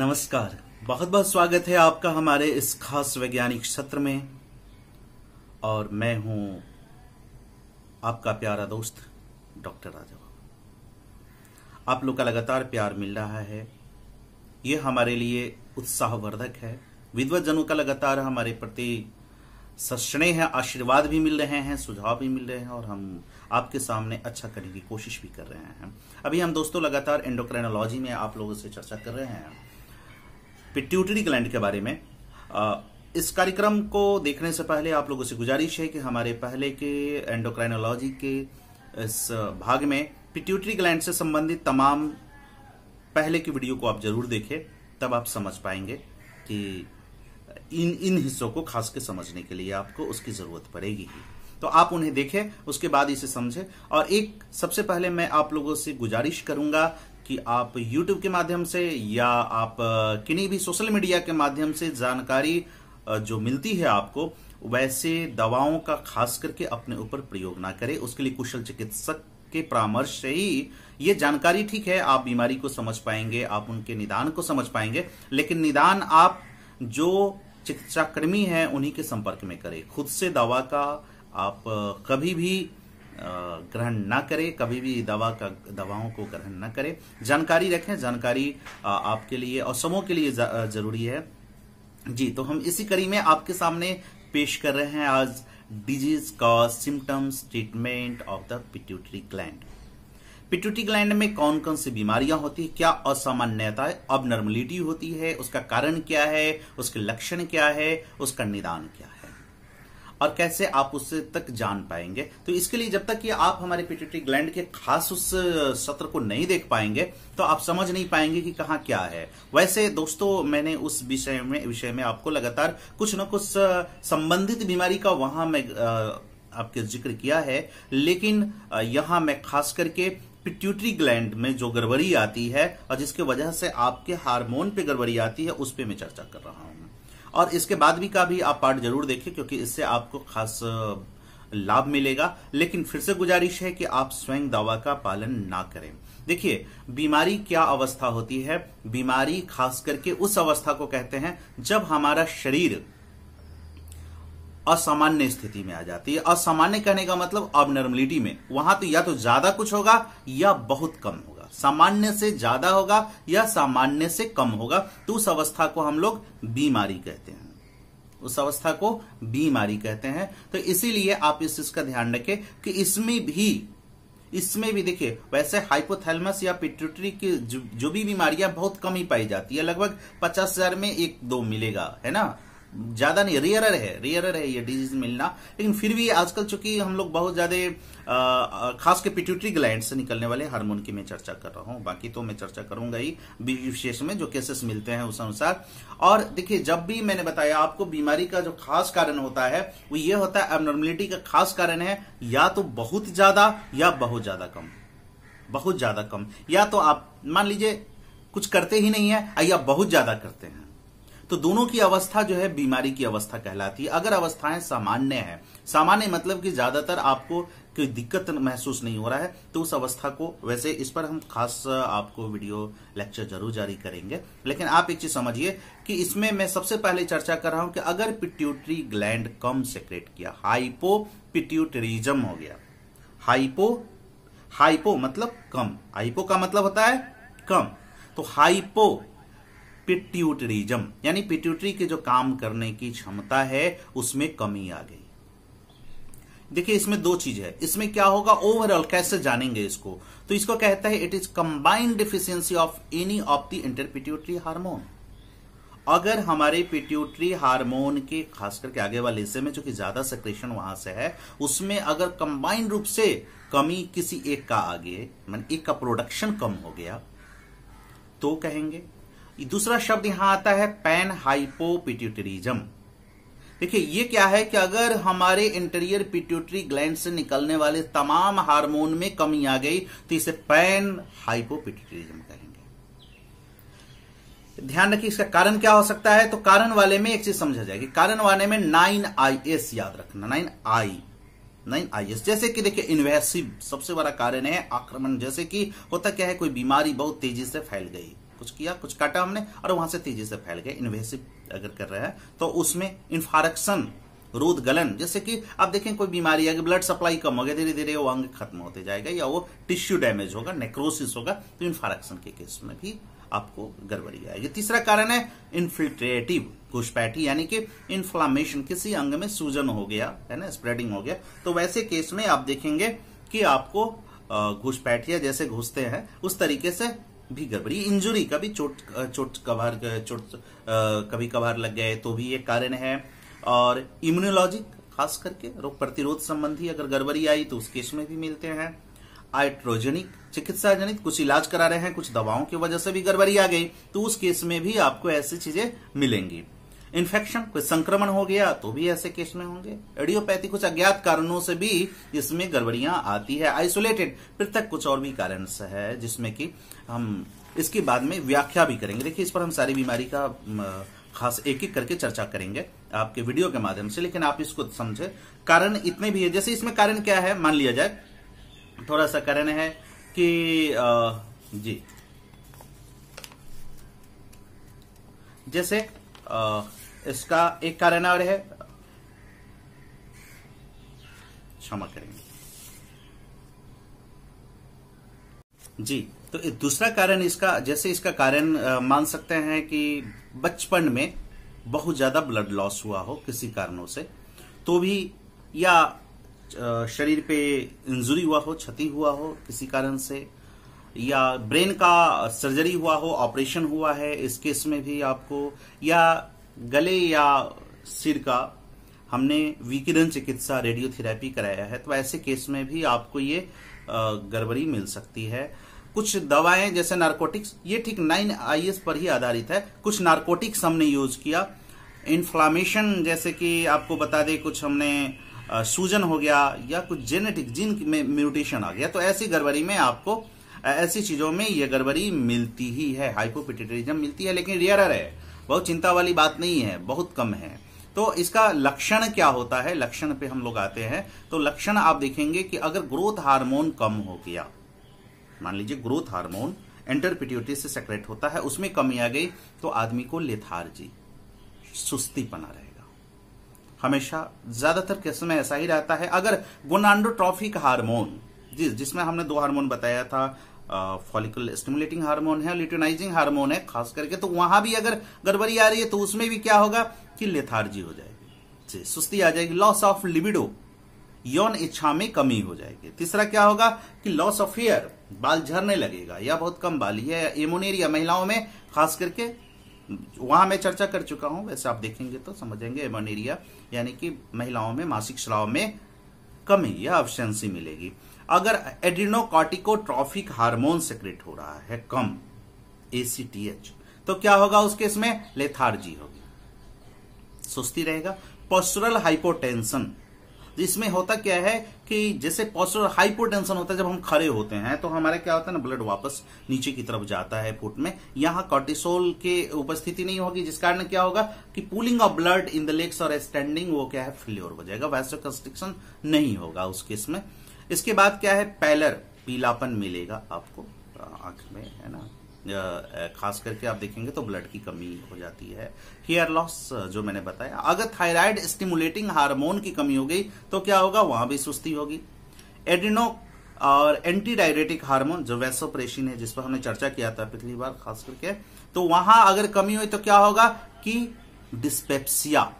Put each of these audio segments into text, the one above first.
नमस्कार बहुत बहुत स्वागत है आपका हमारे इस खास वैज्ञानिक सत्र में और मैं हूं आपका प्यारा दोस्त डॉक्टर राजा आप लोग का लगातार प्यार मिल रहा है ये हमारे लिए उत्साहवर्धक है विधवा जनों का लगातार हमारे प्रति सस्ने हैं आशीर्वाद भी मिल रहे हैं सुझाव भी मिल रहे हैं और हम आपके सामने अच्छा करने की कोशिश भी कर रहे हैं अभी हम दोस्तों लगातार एंडोक्राइनोलॉजी में आप लोगों से चर्चा कर रहे हैं पिट्यूटरी ग्लैंड के बारे में आ, इस कार्यक्रम को देखने से पहले आप लोगों से गुजारिश है कि हमारे पहले के एंडोक्राइनोलॉजी के इस भाग में पिट्यूटरी ग्लैंड से संबंधित तमाम पहले की वीडियो को आप जरूर देखें तब आप समझ पाएंगे कि इन इन हिस्सों को खास के समझने के लिए आपको उसकी जरूरत पड़ेगी तो आप उन्हें देखें उसके बाद इसे समझें और एक सबसे पहले मैं आप लोगों से गुजारिश करूंगा कि आप YouTube के माध्यम से या आप किन्हीं भी सोशल मीडिया के माध्यम से जानकारी जो मिलती है आपको वैसे दवाओं का खास करके अपने ऊपर प्रयोग ना करें उसके लिए कुशल चिकित्सक के परामर्श से ही ये जानकारी ठीक है आप बीमारी को समझ पाएंगे आप उनके निदान को समझ पाएंगे लेकिन निदान आप जो चिकित्साकर्मी हैं उन्हीं के संपर्क में करें खुद से दवा का आप कभी भी ग्रहण ना करें कभी भी दवा का दवाओं को ग्रहण ना करें जानकारी रखें जानकारी आपके लिए और समूह के लिए जरूरी है जी तो हम इसी कड़ी में आपके सामने पेश कर रहे हैं आज disease cause symptoms treatment of the pituitary gland pituitary gland में कौन कौन सी बीमारियां होती है क्या असामान्यता अब नॉर्मलिटी होती है उसका कारण क्या है उसके लक्षण क्या है उसका निदान क्या है और कैसे आप उससे तक जान पाएंगे तो इसके लिए जब तक कि आप हमारे पिट्यूटरी ग्लैंड के खास उस सत्र को नहीं देख पाएंगे तो आप समझ नहीं पाएंगे कि कहाँ क्या है वैसे दोस्तों मैंने उस विषय में विषय में आपको लगातार कुछ न कुछ संबंधित बीमारी का वहां मैं आपके जिक्र किया है लेकिन यहां मैं खास करके पिट्यूटरी ग्लैंड में जो गड़बड़ी आती है और जिसके वजह से आपके हार्मोन पे गड़बड़ी आती है उस पर मैं चर्चा कर रहा हूं और इसके बाद भी का भी आप पार्ट जरूर देखें क्योंकि इससे आपको खास लाभ मिलेगा लेकिन फिर से गुजारिश है कि आप स्वयं दवा का पालन ना करें देखिए बीमारी क्या अवस्था होती है बीमारी खास करके उस अवस्था को कहते हैं जब हमारा शरीर असामान्य स्थिति में आ जाती है असामान्य कहने का मतलब अब नॉर्मलिटी में वहां तो या तो ज्यादा कुछ होगा या बहुत कम होगा सामान्य से ज्यादा होगा या सामान्य से कम होगा तो उस अवस्था को हम लोग बीमारी कहते हैं उस अवस्था को बीमारी कहते हैं तो इसीलिए आप इस चीज का ध्यान रखें कि इसमें भी इसमें भी देखिए वैसे हाइपोथैलमस या पिट्यूटरी की जो, जो भी बीमारियां बहुत कम ही पाई जाती है लगभग पचास हजार में एक दो मिलेगा है ना ज्यादा नहीं रेयरर है रियरर है ये डिजीज मिलना लेकिन फिर भी आजकल चूंकि हम लोग बहुत ज्यादा खास के पिट्यूटरी ग्लैंड से निकलने वाले हार्मोन की मैं चर्चा कर रहा हूं बाकी तो मैं चर्चा करूंगा ही विशेष में जो केसेस मिलते हैं उस अनुसार और देखिए जब भी मैंने बताया आपको बीमारी का जो खास कारण होता है वो ये होता है एबनॉर्मेलिटी का खास कारण है या तो बहुत ज्यादा या बहुत ज्यादा कम बहुत ज्यादा कम या तो आप मान लीजिए कुछ करते ही नहीं है या बहुत ज्यादा करते हैं तो दोनों की अवस्था जो है बीमारी की अवस्था कहलाती है अगर अवस्थाएं सामान्य है सामान्य मतलब कि ज्यादातर आपको कोई दिक्कत महसूस नहीं हो रहा है तो उस अवस्था को वैसे इस पर हम खास आपको वीडियो लेक्चर जरूर जारी करेंगे लेकिन आप एक चीज समझिए कि इसमें मैं सबसे पहले चर्चा कर रहा हूं कि अगर पिट्यूटरी ग्लैंड कम सेक्रेट किया हाइपो पिट्यूटरिज्म हो गया हाइपो हाइपो मतलब कम हाइपो का मतलब होता है कम तो हाइपो पिट्यूटरीजम यानी पिट्यूटरी के जो काम करने की क्षमता है उसमें कमी आ गई देखिए इसमें दो चीज है इसमें क्या होगा ओवरऑल कैसे जानेंगे इसको तो इसको कहता है it is combined deficiency of any of the interpituitary hormone अगर हमारे पिट्यूटरी हार्मोन के खास करके आगे वाले हिस्से में जो कि ज्यादा सक्रेशन वहां से है उसमें अगर कंबाइंड रूप से कमी किसी एक का आगे मान एक का प्रोडक्शन कम हो गया तो कहेंगे दूसरा शब्द यहां आता है पैन हाइपोपिट्यूटरिज्म देखिए ये क्या है कि अगर हमारे इंटीरियर पिट्यूटरी ग्लैंड से निकलने वाले तमाम हार्मोन में कमी आ गई तो इसे पैन हाइपोपिट्यूटरिज्म कहेंगे ध्यान रखिए इसका कारण क्या हो सकता है तो कारण वाले में एक चीज समझा जाएगी कारण वाले में नाइन आई एस याद रखना nine I nine I S जैसे कि देखिए इन्वेसिव सबसे बड़ा कारण है आक्रमण जैसे कि होता क्या है कोई बीमारी बहुत तेजी से फैल गई कुछ किया कुछ काटा हमने और वहां से तेजी से फैल गया इन्वेसिव अगर कर रहा है तो उसमें इन्फारक्शन रोध गलन जैसे कि आप देखें कोई बीमारी आएगी ब्लड सप्लाई कम हो गया धीरे धीरे वो अंग खत्म होते जाएगा या वो टिश्यू डैमेज होगा नेक्रोसिस होगा तो इन्फारक्शन के केस में भी आपको गड़बड़ी आएगी तीसरा कारण है इन्फिल्ट्रेटिव घुसपैठी यानी कि इन्फ्लामेशन किसी अंग में सूजन हो गया है ना स्प्रेडिंग हो गया तो वैसे केस में आप देखेंगे कि आपको घुसपैठिया जैसे घुसते हैं उस तरीके से भी गड़बड़ी इंजुरी कभी चोट चोट कभार चोट कभी कभार लग गए तो भी एक कारण है और इम्यूनोलॉजिक खास करके रोग प्रतिरोध संबंधी अगर गड़बड़ी आई तो उस केस में भी मिलते हैं आइट्रोजेनिक चिकित्सा जनित कुछ इलाज करा रहे हैं कुछ दवाओं की वजह से भी गड़बड़ी आ गई तो उस केस में भी आपको ऐसी चीजें मिलेंगी इन्फेक्शन कोई संक्रमण हो गया तो भी ऐसे केस में होंगे एडियोपैथी कुछ अज्ञात कारणों से भी इसमें गड़बड़ियां आती है आइसोलेटेड पृथक कुछ और भी कारण है जिसमें कि हम इसकी बाद में व्याख्या भी करेंगे देखिए इस पर हम सारी बीमारी का खास एक एक करके चर्चा करेंगे आपके वीडियो के माध्यम से लेकिन आप इसको समझे कारण इतने भी है जैसे इसमें कारण क्या है मान लिया जाए थोड़ा सा कारण है कि आ, जी जैसे आ, इसका एक कारण और है क्षमा करेंगे जी तो दूसरा कारण इसका जैसे इसका कारण मान सकते हैं कि बचपन में बहुत ज्यादा ब्लड लॉस हुआ हो किसी कारणों से तो भी या शरीर पे इंजुरी हुआ हो क्षति हुआ हो किसी कारण से या ब्रेन का सर्जरी हुआ हो ऑपरेशन हुआ है इस केस में भी आपको या गले या सिर का हमने विकिरण चिकित्सा रेडियोथेरेपी कराया है तो ऐसे केस में भी आपको ये गड़बड़ी मिल सकती है कुछ दवाएं जैसे नार्कोटिक्स ये ठीक नाइन आई पर ही आधारित है कुछ नार्कोटिक्स हमने यूज किया इन्फ्लामेशन जैसे कि आपको बता दें कुछ हमने सूजन हो गया या कुछ जेनेटिक जीन में म्यूटेशन आ गया तो ऐसी गड़बड़ी में आपको ऐसी चीजों में ये गड़बड़ी मिलती ही है हाइपोपिटेटरिज्म मिलती है लेकिन रेयरर है बहुत चिंता वाली बात नहीं है बहुत कम है तो इसका लक्षण क्या होता है लक्षण पे हम लोग आते हैं तो लक्षण आप देखेंगे कि अगर ग्रोथ हार्मोन कम हो गया मान लीजिए ग्रोथ हार्मोन एंटरपिट्यूटी से सेक्रेट होता है उसमें कमी आ गई तो आदमी को लेथार्जी सुस्ती बना रहेगा हमेशा ज्यादातर केस में ऐसा ही रहता है अगर गुनाडोट्रॉफिक हार्मोन जिस जिसमें हमने दो हार्मोन बताया था फॉलिकल स्टिमुलेटिंग हार्मोन है लिटोनाइजिंग हार्मोन है खास करके तो वहां भी अगर गड़बड़ी आ रही है तो उसमें भी क्या होगा कि लेथार्जी हो जाएगी सुस्ती आ जाएगी लॉस ऑफ लिबिडो यौन इच्छा में कमी हो जाएगी तीसरा क्या होगा कि लॉस ऑफ हेयर बाल झरने लगेगा या बहुत कम बाल या एमोनेरिया महिलाओं में खास करके वहां मैं चर्चा कर चुका हूं वैसे आप देखेंगे तो समझेंगे एमोनेरिया यानी कि महिलाओं में मासिक श्राव में कमी या अफसेंसी मिलेगी अगर एड्रिनोकॉटिकोट्रॉफिक हार्मोन सेक्रेट हो रहा है कम एसीटीएच तो क्या होगा उसके इसमें लेथार्जी होगी सुस्ती रहेगा पोस्टरल हाइपोटेंशन इसमें होता क्या है कि जैसे पोस्टर हाइपोटेंशन होता है जब हम खड़े होते हैं तो हमारे क्या होता है ना ब्लड वापस नीचे की तरफ जाता है फुट में यहां कॉर्टिसोल के उपस्थिति नहीं होगी जिस कारण क्या होगा कि pooling of blood in the legs और स्टैंडिंग वो क्या है फ्लेवर हो जाएगा वैसे कंस्ट्रिक्शन नहीं होगा उस केस में इसके बाद क्या है पैलर पीलापन मिलेगा आपको आंख में है ना खास करके आप देखेंगे तो ब्लड की कमी हो जाती है हेयर लॉस जो मैंने बताया अगर थायराइड स्टिमुलेटिंग हार्मोन की कमी हो गई तो क्या होगा वहां भी सुस्ती होगी एडिनो और एंटी डायरेटिक हार्मोन जो वैसोप्रेशन है जिस पर हमने चर्चा किया था पिछली बार खास करके तो वहां अगर कमी हुई तो क्या होगा कि डिस्पेप्सिया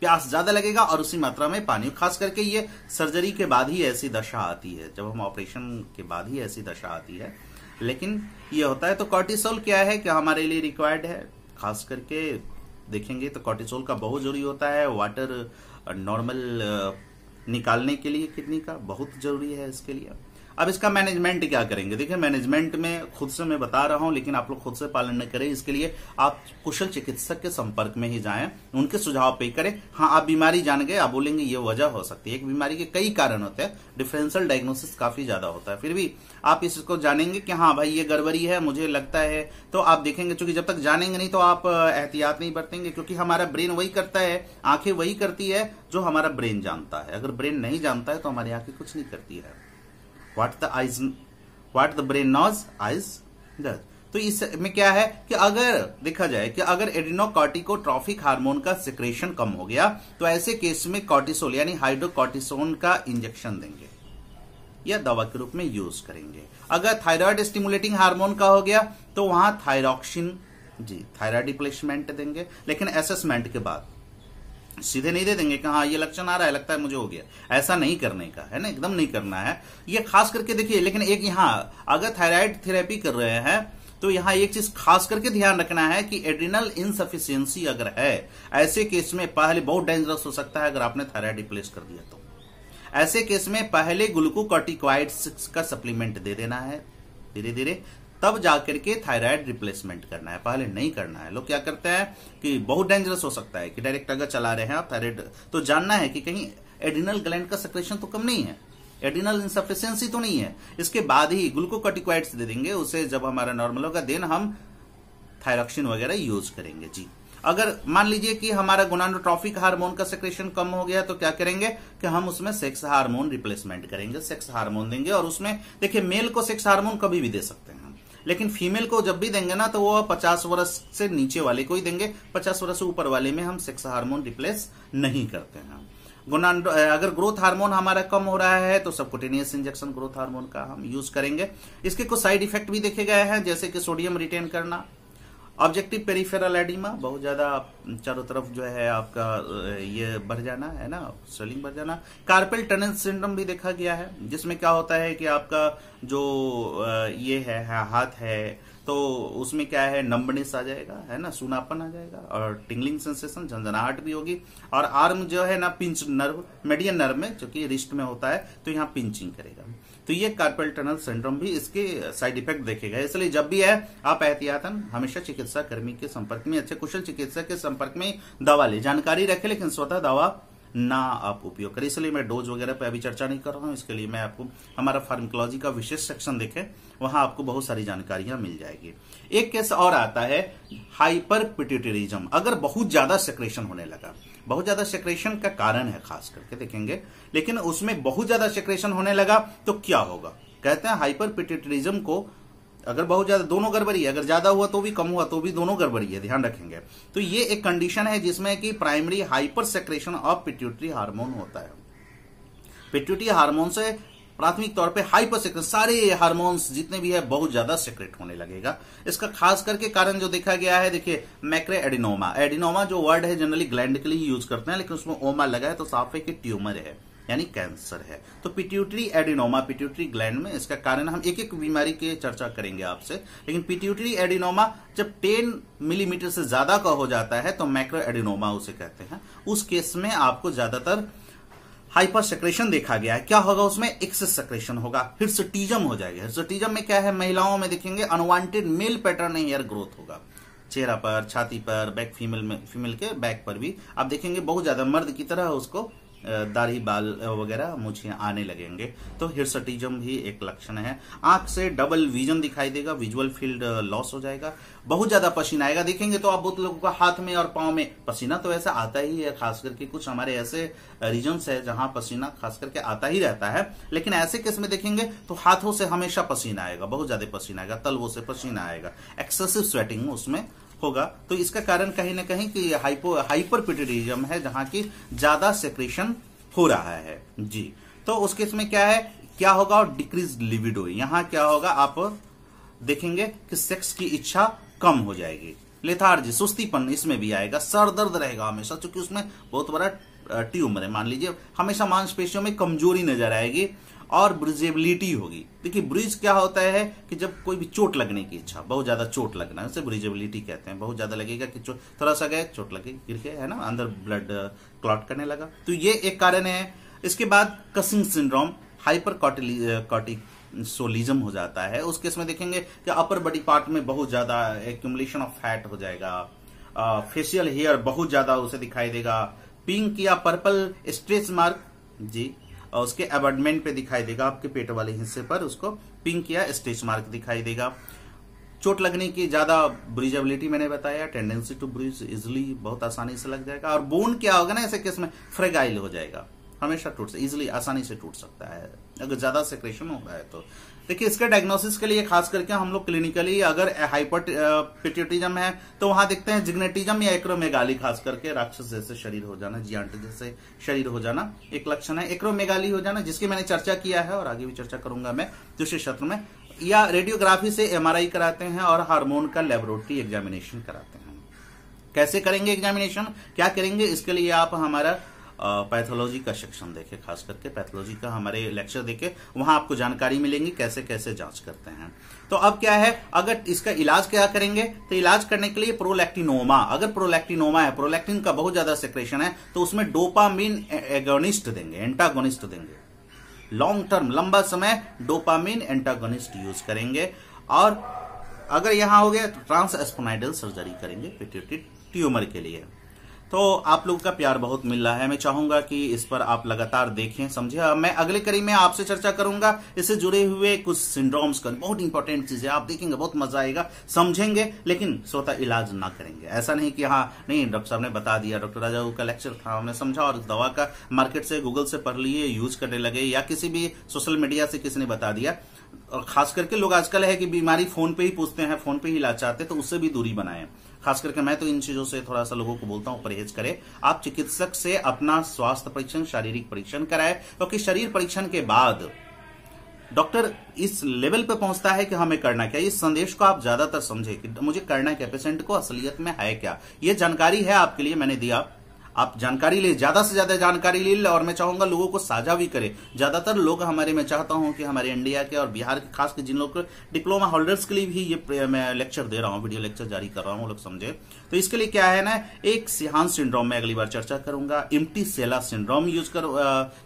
प्यास ज्यादा लगेगा और उसी मात्रा में पानी खास करके ये सर्जरी के बाद ही ऐसी दशा आती है जब हम ऑपरेशन के बाद ही ऐसी दशा आती है लेकिन ये होता है तो कॉर्टिसोल क्या है क्या हमारे लिए रिक्वायर्ड है खास करके देखेंगे तो कॉर्टिसोल का बहुत जरूरी होता है वाटर नॉर्मल निकालने के लिए किडनी का बहुत जरूरी है इसके लिए अब इसका मैनेजमेंट क्या करेंगे देखिए मैनेजमेंट में खुद से मैं बता रहा हूं लेकिन आप लोग खुद से पालन न करें इसके लिए आप कुशल चिकित्सक के संपर्क में ही जाएं उनके सुझाव पे करें हाँ आप बीमारी जान गए आप बोलेंगे ये वजह हो सकती है एक बीमारी के कई कारण होते हैं डिफरेंशियल डायग्नोसिस काफी ज्यादा होता है फिर भी आप इसको जानेंगे कि हाँ भाई ये गड़बड़ी है मुझे लगता है तो आप देखेंगे चूंकि जब तक जानेंगे नहीं तो आप एहतियात नहीं बरतेंगे क्योंकि हमारा ब्रेन वही करता है आंखें वही करती है जो हमारा ब्रेन जानता है अगर ब्रेन नहीं जानता है तो हमारी आंखें कुछ नहीं करती है what the eyes what the brain knows eyes does तो इसमें क्या है कि अगर देखा जाए कि अगर एडिनोकॉर्टिकोट्रॉफिक हार्मोन का सिक्रेशन कम हो गया तो ऐसे केस में कॉर्टिसोल यानी हाइड्रोकॉर्टिसोन का इंजेक्शन देंगे या दवा के रूप में यूज करेंगे अगर थायराइड स्टिमुलेटिंग हार्मोन का हो गया तो वहां थायरॉक्सिन जी थायराइड रिप्लेसमेंट देंगे लेकिन एसेसमेंट के बाद सीधे नहीं दे देंगे कि हाँ ये लक्षण आ रहा है लगता है मुझे हो गया ऐसा नहीं करने का है ना एकदम नहीं करना है ये खास करके देखिए लेकिन एक यहां अगर थायराइड थेरेपी कर रहे हैं तो यहां एक चीज खास करके ध्यान रखना है कि एड्रिनल इनसफिशियंसी अगर है ऐसे केस में पहले बहुत डेंजरस हो सकता है अगर आपने थायराइड रिप्लेस कर दिया तो ऐसे केस में पहले ग्लूकोकॉटिकॉइड्स का सप्लीमेंट दे देना है धीरे धीरे तब जाकर के थायराइड रिप्लेसमेंट करना है पहले नहीं करना है लोग क्या करते हैं कि बहुत डेंजरस हो सकता है कि डायरेक्ट अगर चला रहे हैं आप थायराइड तो जानना है कि कहीं एडिनल ग्लैंड का सक्रेशन तो कम नहीं है एडिनल इंसफिशियंसी तो नहीं है इसके बाद ही ग्लूकोकोटिक्वाइट दे देंगे उसे जब हमारा नॉर्मल होगा देन हम थायरॉक्सिन वगैरह यूज करेंगे जी अगर मान लीजिए कि हमारा गुनानोट्रॉफिक हार्मोन का सेक्रेशन कम हो गया तो क्या करेंगे कि हम उसमें सेक्स हार्मोन रिप्लेसमेंट करेंगे सेक्स हार्मोन देंगे और उसमें देखिए मेल को सेक्स हार्मोन कभी भी दे सकते हैं लेकिन फीमेल को जब भी देंगे ना तो वो पचास वर्ष से नीचे वाले को ही देंगे पचास वर्ष से ऊपर वाले में हम सेक्स हार्मोन रिप्लेस नहीं करते हैं गोनांड अगर ग्रोथ हार्मोन हमारा कम हो रहा है तो सबकोटेनियस इंजेक्शन ग्रोथ हार्मोन का हम यूज करेंगे इसके कुछ साइड इफेक्ट भी देखे गए हैं जैसे कि सोडियम रिटेन करना ऑब्जेक्टिव पेरीफेरल एडिमा बहुत ज्यादा चारों तरफ जो है आपका ये बढ़ जाना है ना स्वेलिंग बढ़ जाना कार्पेल टनल सिंड्रोम भी देखा गया है जिसमें क्या होता है कि आपका जो ये है हाथ है तो उसमें क्या है नंबनेस आ जाएगा है ना सुनापन आ जाएगा और टिंगलिंग सेंसेशन झंझनाहट भी होगी और आर्म जो है ना पिंच नर्व मेडियन नर्व में जो कि रिस्ट में होता है तो यहाँ पिंचिंग करेगा तो ये कार्पल टनल सिंड्रोम भी इसके साइड इफेक्ट देखेगा इसलिए जब भी है आप एहतियातन हमेशा चिकित्सा कर्मी के संपर्क में अच्छे कुशल चिकित्सक के संपर्क में दवा ले जानकारी रखे लेकिन स्वतः दवा ना आप उपयोग करें इसलिए मैं डोज वगैरह पर अभी चर्चा नहीं कर रहा हूं इसके लिए मैं आपको हमारा फार्मिकोलॉजी का विशेष सेक्शन देखें वहां आपको बहुत सारी जानकारियां मिल जाएगी एक केस और आता है हाइपर पिट्यूटरिज्म अगर बहुत ज्यादा सेक्रेशन होने लगा बहुत ज्यादा सेक्रेशन का कारण है खास करके देखेंगे लेकिन उसमें बहुत ज्यादा सेक्रेशन होने लगा तो क्या होगा कहते हैं हाइपर पिटिटरिज्म को अगर बहुत ज्यादा दोनों गड़बड़ी है अगर ज्यादा हुआ तो भी कम हुआ तो भी दोनों गड़बड़ी है ध्यान रखेंगे तो ये एक कंडीशन है जिसमें कि primary hypersecretion of pituitary hormone होता है पिट्यूटरी हार्मोन से प्राथमिक तौर पे हाइपर सेक्रेशन सारे हार्मोन्स जितने भी है बहुत ज्यादा सेक्रेट होने लगेगा इसका खास करके कारण जो देखा गया है देखिए मैक्रे एडिनोमा एडिनोमा जो वर्ड है जनरली ग्लैंड के लिए यूज करते हैं लेकिन उसमें ओमा लगा है तो साफ है कि ट्यूमर है यानी कैंसर है तो पिट्यूटरी एडिनोमा पिट्यूटरी ग्लैंड में इसका कारण हम एक एक बीमारी की चर्चा करेंगे आपसे लेकिन पिट्यूटरी एडिनोमा जब 10 मिलीमीटर से ज्यादा का हो जाता है तो मैक्रो एडिनोमा उसे कहते हैं उस केस में आपको ज्यादातर हाइपर सेक्रेशन देखा गया है क्या होगा उसमें एक्सेस सेक्रेशन होगा सटीजम हो जाएगा सटीजम में क्या है महिलाओं में देखेंगे unwanted male pattern hair growth होगा चेहरा पर छाती पर बैक फीमेल में फीमेल के बैक पर भी आप देखेंगे बहुत ज्यादा मर्द की तरह उसको दाढ़ी बाल वगैरह मुझे आने लगेंगे तो हिरसटिज्म भी एक लक्षण है आंख से डबल विजन दिखाई देगा विजुअल फील्ड लॉस हो जाएगा बहुत ज्यादा पसीना आएगा देखेंगे तो आप बहुत लोगों का हाथ में और पाँव में पसीना तो ऐसा आता ही है खास करके कुछ हमारे ऐसे रीजन्स है जहां पसीना खास करके आता ही रहता है लेकिन ऐसे केस में देखेंगे तो हाथों से हमेशा पसीना आएगा बहुत ज्यादा पसीना आएगा तलवों से पसीना आएगा एक्सेसिव स्वेटिंग उसमें होगा तो इसका कारण कहीं ना कहीं कि हाइपो हाइपरपिटेरिज्म है जहां की ज्यादा सेक्रेशन हो रहा है जी तो उस केस में क्या है क्या होगा और डिक्रीज लिविडो यहां क्या होगा आप देखेंगे कि सेक्स की इच्छा कम हो जाएगी लेथार्जी सुस्तीपन इसमें भी आएगा सर दर्द रहेगा हमेशा चूंकि उसमें बहुत बड़ा ट्यूमर है मान लीजिए हमेशा मांसपेशियों में कमजोरी नजर आएगी और ब्रिजेबिलिटी होगी देखिए ब्रिज क्या होता है कि जब कोई भी चोट लगने की इच्छा बहुत ज्यादा चोट लगना उसे ब्रिजेबिलिटी कहते हैं बहुत ज्यादा लगेगा कि थोड़ा सा गए चोट लगे गिर गए है ना अंदर ब्लड क्लॉट uh, करने लगा तो ये एक कारण है इसके बाद Cushing syndrome hypercortisolism हो जाता है उस केस में देखेंगे कि अपर बॉडी पार्ट में बहुत ज्यादा एक्यूमुलेशन ऑफ फैट हो जाएगा फेशियल uh, हेयर बहुत ज्यादा उसे दिखाई देगा पिंक या पर्पल स्ट्रेच मार्क जी और उसके एबडमेंट पे दिखाई देगा आपके पेट वाले हिस्से पर उसको पिंक या स्टेच मार्क दिखाई देगा चोट लगने की ज्यादा ब्रिजेबिलिटी मैंने बताया टेंडेंसी टू ब्रिज इजिली बहुत आसानी से लग जाएगा और बोन क्या होगा ना ऐसे केस में फ्रेगाइल हो जाएगा हमेशा टूट इजिली आसानी से टूट सकता है अगर ज्यादा सेक्रेशन हो रहा है तो देखिए इसके डायग्नोसिस के लिए खास करके हम लोग क्लिनिकली अगर हाइपर पिट्यूटिज्म uh, है तो वहां देखते हैं जिग्नेटिज्म या एक्रोमेगाली खास करके राक्षस जैसे शरीर हो जाना जियांट जैसे शरीर हो जाना एक लक्षण है एक्रोमेगाली हो जाना जिसकी मैंने चर्चा किया है और आगे भी चर्चा करूंगा मैं दूसरे क्षेत्र में या रेडियोग्राफी से एमआरआई कराते हैं और हार्मोन का लेबोरेटरी एग्जामिनेशन कराते हैं कैसे करेंगे एग्जामिनेशन क्या करेंगे इसके लिए आप हमारा पैथोलॉजी का सेक्शन देखें खास करके पैथोलॉजी का हमारे लेक्चर देखें वहां आपको जानकारी मिलेंगी कैसे कैसे जांच करते हैं तो अब क्या है अगर इसका इलाज क्या करेंगे तो इलाज करने के लिए प्रोलैक्टिनोमा अगर प्रोलैक्टिनोमा है प्रोलैक्टिन का बहुत ज्यादा सेक्रेशन है तो उसमें डोपामिन एगोनिस्ट देंगे एंटागोनिस्ट देंगे लॉन्ग टर्म लंबा समय डोपामिन एंटागोनिस्ट यूज करेंगे और अगर यहां हो गया तो ट्रांस एस्पोनाइडल सर्जरी करेंगे ट्यूमर के लिए तो आप लोगों का प्यार बहुत मिल रहा है मैं चाहूंगा कि इस पर आप लगातार देखें समझे मैं अगले कड़ी में आपसे चर्चा करूंगा इससे जुड़े हुए कुछ सिंड्रोम्स का बहुत इंपॉर्टेंट चीजें आप देखेंगे बहुत मजा आएगा समझेंगे लेकिन स्वतः इलाज ना करेंगे ऐसा नहीं कि हाँ नहीं डॉक्टर साहब ने बता दिया डॉक्टर राजा का लेक्चर था हमने समझा और दवा का मार्केट से गूगल से पढ़ लिए यूज करने लगे या किसी भी सोशल मीडिया से किसी ने बता दिया और खास करके लोग आजकल है कि बीमारी फोन पे ही पूछते हैं फोन पे ही इलाज चाहते हैं तो उससे भी दूरी बनाएं खास करके मैं तो इन चीजों से थोड़ा सा लोगों को बोलता हूँ परहेज करें आप चिकित्सक से अपना स्वास्थ्य परीक्षण शारीरिक परीक्षण कराएं क्योंकि तो शरीर परीक्षण के बाद डॉक्टर इस लेवल पे पहुंचता है कि हमें करना क्या इस संदेश को आप ज्यादातर समझे कि मुझे करना क्या पेशेंट को असलियत में है क्या ये जानकारी है आपके लिए मैंने दिया आप जानकारी ले ज्यादा से ज्यादा जानकारी ले और मैं चाहूंगा लोगों को साझा भी करें ज्यादातर लोग हमारे मैं चाहता हूं कि हमारे इंडिया के और बिहार के खास के जिन लोग डिप्लोमा होल्डर्स के लिए भी ये मैं लेक्चर दे रहा हूँ वीडियो लेक्चर जारी कर रहा हूँ लोग समझे तो इसके लिए क्या है ना एक सिहान सिंड्रोम में अगली बार चर्चा करूंगा इम्टी सेला सिंड्रोम यूज कर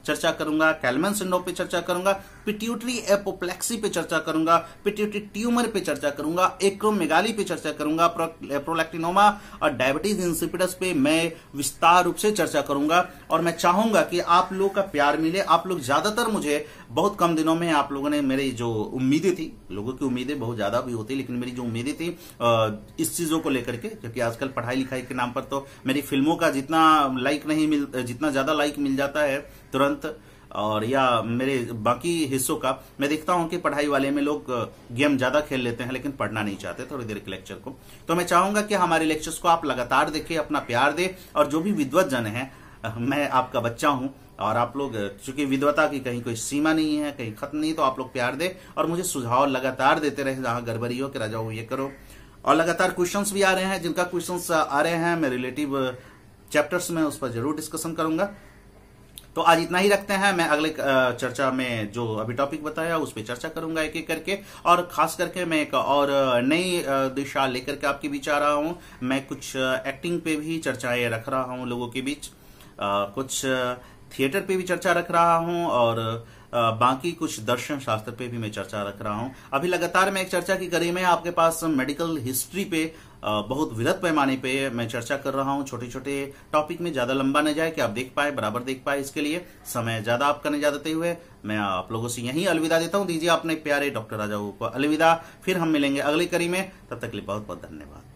चर्चा करूंगा कैलमन सिंड्रोम पे चर्चा करूंगा पिट्यूटरी एपोप्लेक्सी पे चर्चा करूंगा पिट्यूटरी ट्यूमर पे चर्चा करूंगा एक्रोमेगाली पे चर्चा करूंगा प्रोलैक्टिनोमा और डायबिटीज इंसिपिडस पे मैं विस्तार रूप से चर्चा करूंगा और मैं चाहूंगा कि आप लोग का प्यार मिले आप लोग ज्यादातर मुझे बहुत कम दिनों में आप लोगों ने मेरी जो उम्मीदें थी लोगों की उम्मीदें बहुत ज्यादा भी होती लेकिन मेरी जो उम्मीदें थी इस चीजों को लेकर के क्योंकि आजकल पढ़ाई लिखाई के नाम पर तो मेरी फिल्मों का जितना लाइक नहीं मिल जितना ज्यादा लाइक मिल जाता है तुरंत और या मेरे बाकी हिस्सों का मैं देखता हूं कि पढ़ाई वाले में लोग गेम ज्यादा खेल लेते हैं लेकिन पढ़ना नहीं चाहते थोड़ी देर के लेक्चर को तो मैं चाहूंगा कि हमारे लेक्चर्स को आप लगातार देखें अपना प्यार दें और जो भी विद्वत जन हैं मैं आपका बच्चा हूं और आप लोग चूंकि विधवता की कहीं कोई सीमा नहीं है कहीं खत्म नहीं तो आप लोग प्यार दे और मुझे सुझाव लगातार देते रहे जहां गड़बड़ी हो कि राजा हो ये करो और लगातार क्वेश्चंस भी आ रहे हैं जिनका क्वेश्चंस आ रहे हैं मैं रिलेटिव चैप्टर्स में उस पर जरूर डिस्कशन करूंगा तो आज इतना ही रखते हैं मैं अगले चर्चा में जो अभी टॉपिक बताया उस पर चर्चा करूंगा एक एक करके और खास करके मैं एक और नई दिशा लेकर के आपके बीच आ रहा हूं मैं कुछ एक्टिंग पे भी चर्चाएं रख रहा हूं लोगों के बीच कुछ थिएटर पे भी चर्चा रख रहा हूं और बाकी कुछ दर्शन शास्त्र पे भी मैं चर्चा रख रहा हूं अभी लगातार मैं एक चर्चा की करी में आपके पास मेडिकल हिस्ट्री पे बहुत विरत पैमाने पे मैं चर्चा कर रहा हूं छोटे छोटे टॉपिक में ज्यादा लंबा न जाए कि आप देख पाए बराबर देख पाए इसके लिए समय ज्यादा आपका नहीं जाते हुए मैं आप लोगों से यहीं अलविदा देता हूं दीजिए अपने प्यारे डॉक्टर राजा को अलविदा फिर हम मिलेंगे अगली कड़ी में तब तक के लिए बहुत बहुत धन्यवाद